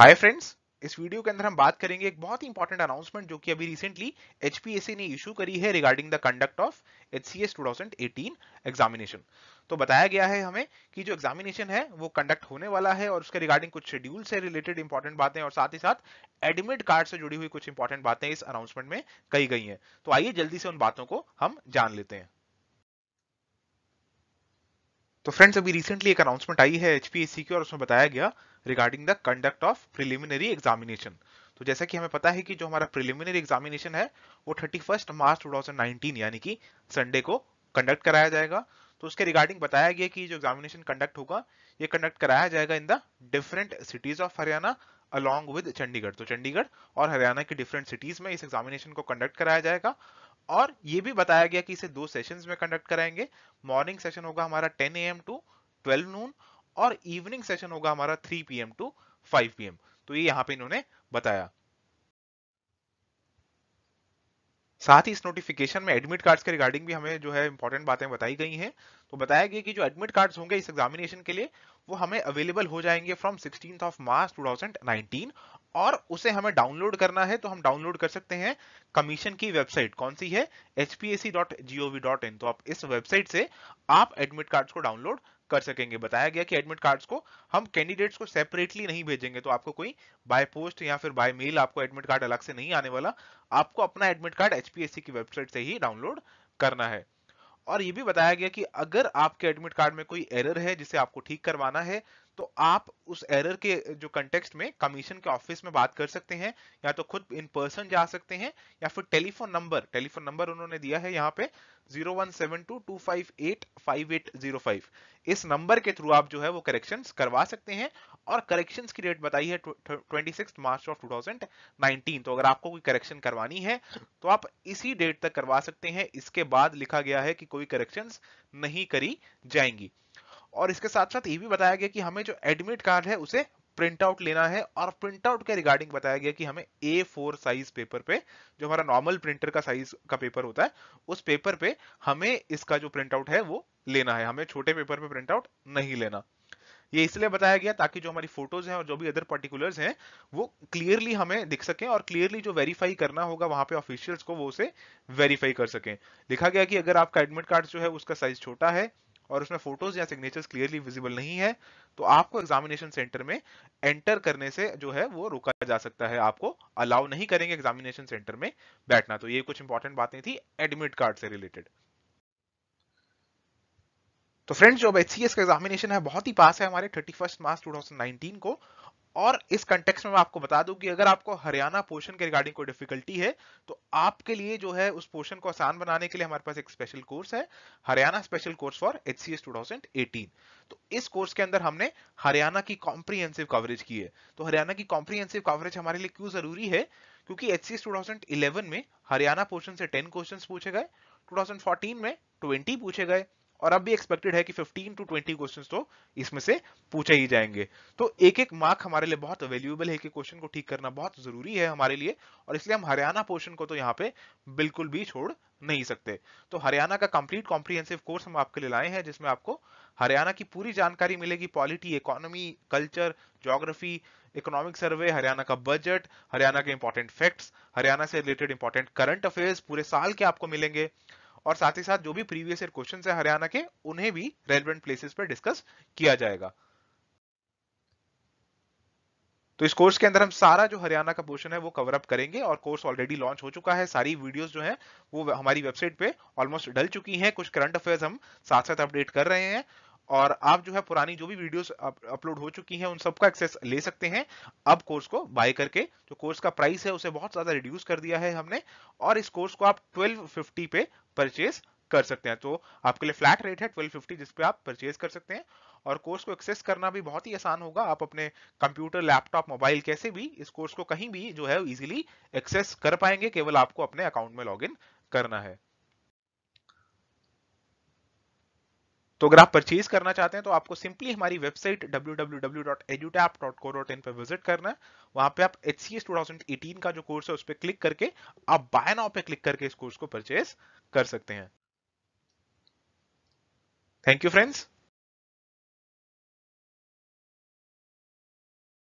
hi friends इस video के अंदर हम बात करेंगे एक बहुत ही इंपॉर्टेंट अनाउंसमेंट जो कि अभी रिसेंटली एचपीएससी ने इशू करी है regarding the conduct of HCS 2018 examination तो बताया गया है हमें कि जो एग्जामिनेशन है वो कंडक्ट होने वाला है और उसके रिगार्डिंग कुछ शेड्यूल से रिलेटेड इंपॉर्टेंट बातें और साथ ही साथ एडमिट कार्ड से जुड़ी हुई कुछ इंपॉर्टेंट बातें इस अनाउंसमेंट में कही गई हैं तो आइए जल्दी से उन बातों को हम जान लेते हैं तो फ्रेंड्स अभी रिसेंटली एक अनाउंसमेंट आई है एचपीएससी की और उसमें बताया गया regarding the conduct of preliminary examination तो जैसा कि हमें पता है कि जो हमारा प्रिलिमिनरी एग्जामिनेशन है वो thirty first March two thousand nineteen यानी कि संडे को कंडक्ट कराया जाएगा तो उसके रिगार्डिंग बताया गया कि जो एग्जामिनेशन कंडक्ट होगा ये कंडक्ट कराया जाएगा in the different cities of Haryana along with Chandigarh तो चंडीगढ़ और हरियाणा की डिफरेंट सिटीज में इस एग्जामिनेशन को कंडक्ट कराया जाएगा और ये भी बताया गया कि इसे दो सेशंस में कंडक्ट कराएंगे मॉर्निंग सेशन होगा हमारा 10 एम टू 12 नून और इवनिंग सेशन होगा हमारा 3 पीएम टू 5 पीएम तो ये यहाँ पे इन्होंने बताया साथ ही इस नोटिफिकेशन में एडमिट कार्ड्स के रिगार्डिंग भी हमें जो है इंपॉर्टेंट बातें बताई गई हैं तो बताया गया कि जो एडमिट कार्ड्स होंगे इस एग्जामिनेशन के लिए वो हमें अवेलेबल हो जाएंगे फ्रॉम सिक्सटीन ऑफ मार्च 2019 और उसे हमें डाउनलोड करना है तो हम डाउनलोड कर सकते हैं कमीशन की वेबसाइट कौन सी है hpac.gov.in तो आप इस वेबसाइट से आप एडमिट कार्ड्स को डाउनलोड कर सकेंगे बताया गया कि एडमिट कार्ड्स को हम कैंडिडेट्स को सेपरेटली नहीं भेजेंगे तो आपको कोई बाय पोस्ट या फिर बाय मेल आपको एडमिट कार्ड अलग से नहीं आने वाला आपको अपना एडमिट कार्ड एचपीएससी की वेबसाइट से ही डाउनलोड करना है और ये भी बताया गया कि अगर आपके एडमिट कार्ड में कोई एरर है जिसे आपको ठीक करवाना है तो आप उस एरर के जो कंटेक्स्ट में कमीशन के ऑफिस में बात कर सकते हैं या तो खुद इन पर्सन जा सकते हैं या फिर टेलीफोन नंबर टेलीफोन नंबर उन्होंने दिया है यहाँ पे 01722585805 इस नंबर के थ्रू आप जो है वो करेक्शंस करवा सकते हैं और करेक्शंस की डेट बताई है ट्वेंटी मार्च ऑफ 2019 तो अगर आपको कोई करेक्शन करवानी है तो आप इसी डेट तक करवा सकते हैं इसके बाद लिखा गया है कि कोई करेक्शंस नहीं करी जाएंगी और इसके साथ साथ ये भी बताया गया कि हमें जो एडमिट कार्ड है उसे प्रिंट आउट लेना है और प्रिंट आउट के रिगार्डिंग बताया गया कि हमें ए फोर साइज पेपर पे जो हमारा नॉर्मल प्रिंटर का साइज का पेपर होता है उस पेपर पे हमें इसका जो प्रिंट आउट है वो लेना है हमें छोटे पेपर पे प्रिंट आउट नहीं लेना ये इसलिए बताया गया ताकि जो हमारी फोटोज हैं और जो भी अदर पर्टिकुलर्स हैं वो क्लियरली हमें दिख सके और क्लियरली जो वेरीफाई करना होगा वहां पे ऑफिशियल्स को वो उसे वेरीफाई कर सकें लिखा गया कि अगर आपका एडमिट कार्ड जो है उसका साइज छोटा है और उसमें फोटोज या सिग्नेचर्स क्लियरली विजिबल नहीं है तो आपको एग्जामिनेशन सेंटर में एंटर करने से जो है वो रोका जा सकता है आपको अलाउ नहीं करेंगे एग्जामिनेशन सेंटर में बैठना तो ये कुछ इंपॉर्टेंट बातें थी एडमिट कार्ड से रिलेटेड तो फ्रेंड्स जो एच का एग्जामिनेशन है बहुत ही पास है हमारे थर्टी फर्स्ट मार्च टू को और इस कंटेक्स में मैं आपको बता दूं कि अगर आपको हरियाणा पोर्शन के रिगार्डिंग कोई डिफिकल्टी है तो आपके लिए जो है उस पोर्शन को आसान बनाने के लिए हमारे पास एक स्पेशल कोर्स है Haryana special course for H C तो इस कोर्स के अंदर हमने हरियाणा की कॉम्प्रीहेंसिव कवरेज की है तो हरियाणा की कॉम्प्रीहेंसिव कवरेज हमारे लिए क्यों जरूरी है क्योंकि एच सी में हरियाणा पोर्शन से टेन क्वेश्चन पूछे गए टू में ट्वेंटी पूछे गए और अब भी एक्सपेक्टेड है कि 15 टू 20 क्वेश्चंस तो इसमें से पूछे ही जाएंगे तो एक एक मार्क हमारे लिए बहुत वैल्यूएबल है कि क्वेश्चन को ठीक करना बहुत जरूरी है हमारे लिए और इसलिए हम हरियाणा पोर्शन को तो यहाँ पे बिल्कुल भी छोड़ नहीं सकते तो हरियाणा का कंप्लीट कॉम्प्रीहेंसिव कोर्स हम आपके लिए लाए हैं जिसमें आपको हरियाणा की पूरी जानकारी मिलेगी polity economy culture geography economic survey Haryana का बजट हरियाणा के इंपॉर्टेंट फैक्ट्स हरियाणा से रिलेटेड इंपॉर्टेंट करंट अफेयर्स पूरे साल के आपको मिलेंगे और साथ ही साथ जो भी प्रीवियस ईयर क्वेश्चन है हरियाणा के उन्हें भी रेलिवेंट प्लेसेस पर डिस्कस किया जाएगा तो इस कोर्स के अंदर हम सारा जो हरियाणा का पोर्शन है वो कवर अप करेंगे और कोर्स ऑलरेडी लॉन्च हो चुका है सारी वीडियोस जो हैं वो हमारी वेबसाइट पे ऑलमोस्ट डल चुकी हैं कुछ करंट अफेयर्स हम साथ साथ अपडेट कर रहे हैं और आप जो है पुरानी जो भी वीडियोस अपलोड हो चुकी हैं उन सबका एक्सेस ले सकते हैं अब कोर्स को बाय करके जो कोर्स का प्राइस है उसे बहुत ज्यादा रिड्यूस कर दिया है हमने और इस कोर्स को आप ट्वेल्व पे परचेज कर सकते हैं तो आपके लिए फ्लैट रेट है 1250 फिफ्टी जिसपे आप परचेज कर सकते हैं और कोर्स को एक्सेस करना भी बहुत ही आसान होगा आप अपने कंप्यूटर लैपटॉप मोबाइल कैसे भी इस कोर्स को कहीं भी जो है इजीली एक्सेस कर पाएंगे केवल आपको अपने अकाउंट में लॉगिन करना है तो अगर आप परचेज करना चाहते हैं तो आपको सिंपली हमारी वेबसाइट www.edutap.co.in पर विजिट करना है वहां पे आप एच सी का जो कोर्स है उस पर क्लिक करके आप बाय नाउ पे क्लिक करके इस कोर्स को परचेज कर सकते हैं थैंक यू फ्रेंड्स